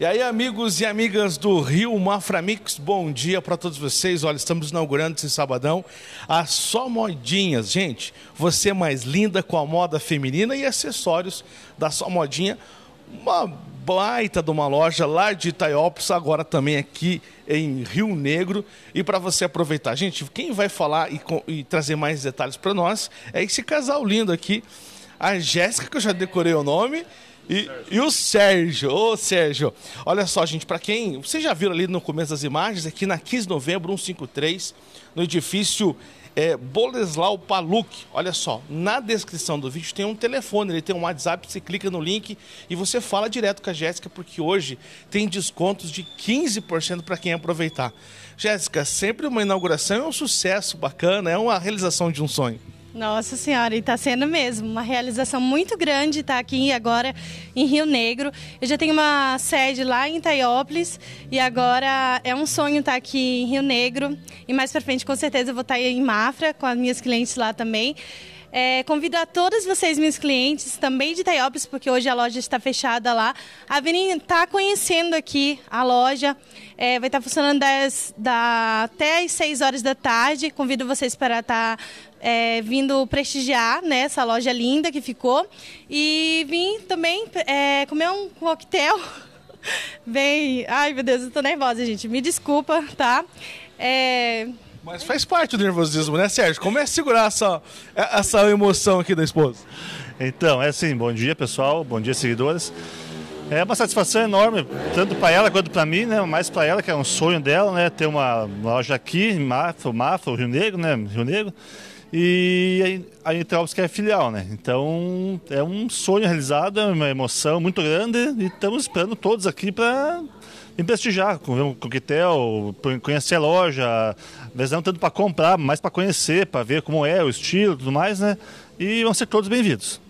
E aí, amigos e amigas do Rio Maframix, bom dia para todos vocês. Olha, estamos inaugurando esse sabadão a Só Modinhas. Gente, você é mais linda com a moda feminina e acessórios da Só Modinha. Uma baita de uma loja lá de Itaiópolis, agora também aqui em Rio Negro. E para você aproveitar, gente, quem vai falar e, e trazer mais detalhes para nós é esse casal lindo aqui, a Jéssica, que eu já decorei o nome, e, e, o Sérgio, ô Sérgio, olha só, gente, para quem. Vocês já viram ali no começo das imagens, aqui na 15 de novembro, 153, no edifício é, Boleslau Paluc. Olha só, na descrição do vídeo tem um telefone, ele tem um WhatsApp, você clica no link e você fala direto com a Jéssica, porque hoje tem descontos de 15% para quem aproveitar. Jéssica, sempre uma inauguração é um sucesso bacana, é uma realização de um sonho. Nossa Senhora, e está sendo mesmo uma realização muito grande estar tá aqui agora em Rio Negro. Eu já tenho uma sede lá em Itaiópolis e agora é um sonho estar tá aqui em Rio Negro. E mais para frente, com certeza, vou estar tá em Mafra com as minhas clientes lá também. É, convido a todos vocês, meus clientes, também de Itaiópolis, porque hoje a loja está fechada lá, a virem estar tá conhecendo aqui a loja. É, vai estar tá funcionando das, da, até as 6 horas da tarde. Convido vocês para estar tá é, vindo prestigiar né, essa loja linda que ficou. E vim também é, comer um coquetel. Bem, ai meu Deus, eu tô nervosa, gente. Me desculpa, tá? É... Mas faz parte do nervosismo, né, Sérgio? Como é segurar essa, essa emoção aqui da esposa? Então, é assim, bom dia, pessoal. Bom dia, seguidores. É uma satisfação enorme, tanto para ela quanto para mim, né? Mais para ela, que é um sonho dela, né? Ter uma loja aqui, em Mafra, Mafra, Rio Negro, né? Rio Negro e a Introps que é filial, né? Então é um sonho realizado, é uma emoção muito grande e estamos esperando todos aqui para me prestigiar, com o coquetel, conhecer a loja, às vezes não tanto para comprar, mas para conhecer, para ver como é o estilo e tudo mais, né? E vão ser todos bem-vindos.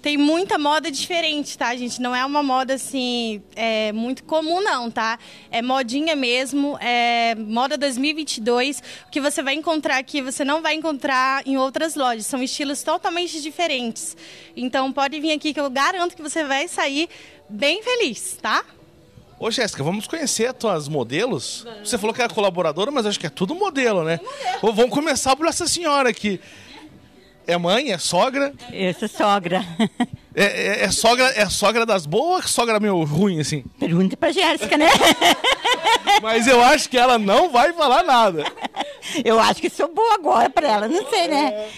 Tem muita moda diferente, tá, gente? Não é uma moda assim é, muito comum, não, tá? É modinha mesmo, é moda 2022. O que você vai encontrar aqui, você não vai encontrar em outras lojas. São estilos totalmente diferentes. Então pode vir aqui que eu garanto que você vai sair bem feliz, tá? Ô Jéssica, vamos conhecer as tuas modelos? Você falou que era é colaboradora, mas acho que é tudo modelo, né? Modelo. Vamos começar por essa senhora aqui. É mãe? É sogra? Essa é sogra. É, é, é, sogra, é sogra das boas ou é sogra meio ruim, assim? Pergunta pra Jéssica, né? Mas eu acho que ela não vai falar nada. Eu acho que sou boa agora pra ela, não sei, né?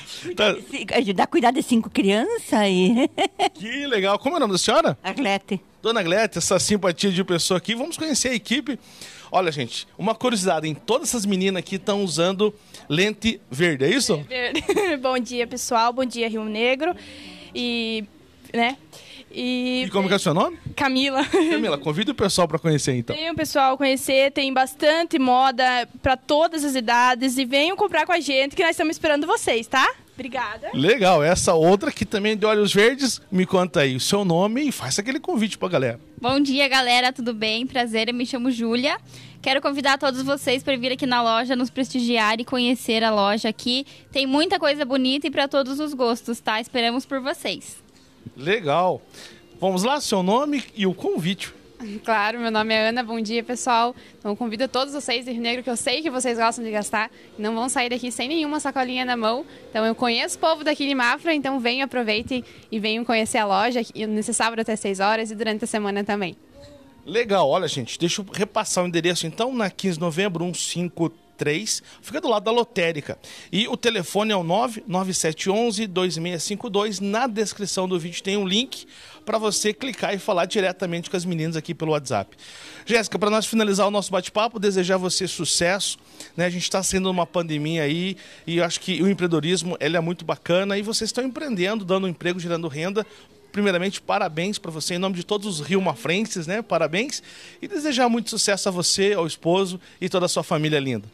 É, Ajudar tá. a cuidar de cinco crianças aí. Que legal. Como é o nome da senhora? Aglete. Dona Aglete, essa simpatia de pessoa aqui. Vamos conhecer a equipe Olha, gente, uma curiosidade, em Todas essas meninas aqui estão usando lente verde, é isso? verde. Bom dia, pessoal. Bom dia, Rio Negro. E, né? E, e como que é o seu nome? Camila. Camila, convida o pessoal para conhecer então. Venham o pessoal conhecer, tem bastante moda para todas as idades e venham comprar com a gente que nós estamos esperando vocês, tá? Obrigada. Legal, essa outra que também é de Olhos Verdes, me conta aí o seu nome e faça aquele convite pra galera. Bom dia, galera, tudo bem? Prazer, eu me chamo Júlia. Quero convidar todos vocês para vir aqui na loja, nos prestigiar e conhecer a loja aqui. Tem muita coisa bonita e para todos os gostos, tá? Esperamos por vocês. Legal. Vamos lá, seu nome e o convite. Claro, meu nome é Ana, bom dia pessoal. Então convido todos vocês de Rio Negro, que eu sei que vocês gostam de gastar, não vão sair daqui sem nenhuma sacolinha na mão. Então eu conheço o povo daqui de Mafra, então venham, aproveitem e venham conhecer a loja nesse sábado até 6 horas e durante a semana também. Legal, olha gente, deixa eu repassar o endereço então na 15 de novembro 153. 3, fica do lado da lotérica. E o telefone é o 99711 2652. Na descrição do vídeo tem um link para você clicar e falar diretamente com as meninas aqui pelo WhatsApp. Jéssica, para nós finalizar o nosso bate-papo, desejar você sucesso. Né? A gente está sendo uma pandemia aí e eu acho que o empreendedorismo ele é muito bacana e vocês estão empreendendo, dando emprego, gerando renda primeiramente, parabéns para você, em nome de todos os riomafrenses, né? Parabéns. E desejar muito sucesso a você, ao esposo e toda a sua família linda.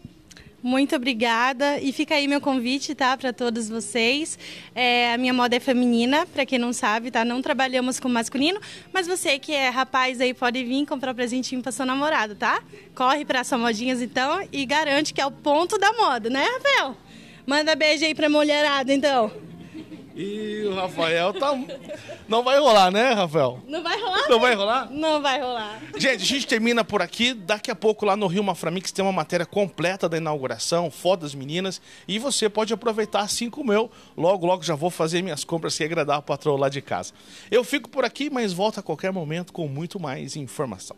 Muito obrigada. E fica aí meu convite, tá? Para todos vocês. É, a minha moda é feminina, para quem não sabe, tá? Não trabalhamos com masculino, mas você que é rapaz aí pode vir comprar presentinho para seu namorado, tá? Corre para sua modinhas então e garante que é o ponto da moda, né, Rafael? Manda beijo aí pra mulherada, então. E o Rafael tá. Não vai rolar, né, Rafael? Não vai rolar? Não né? vai rolar? Não vai rolar. Gente, a gente termina por aqui. Daqui a pouco, lá no Rio Maframix, tem uma matéria completa da inauguração, foda as meninas. E você pode aproveitar, assim como eu. Logo, logo já vou fazer minhas compras que agradar o patrão lá de casa. Eu fico por aqui, mas volto a qualquer momento com muito mais informação.